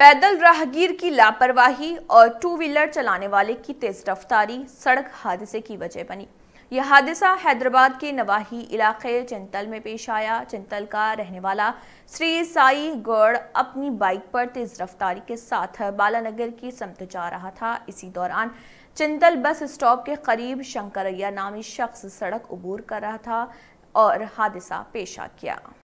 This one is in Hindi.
पैदल राहगीर की लापरवाही और टू व्हीलर चलाने वाले की तेज रफ्तारी सड़क हादसे की वजह बनी यह हादसा हैदराबाद के नवाही इलाके चिंतल में पेश आया चिंतल का रहने वाला श्री साई गौड़ अपनी बाइक पर तेज रफ्तारी के साथ बालानगर की समत जा रहा था इसी दौरान चिंतल बस स्टॉप के करीब शंकरैया नामी शख्स सड़क उबूर कर रहा था और हादसा पेश आ गया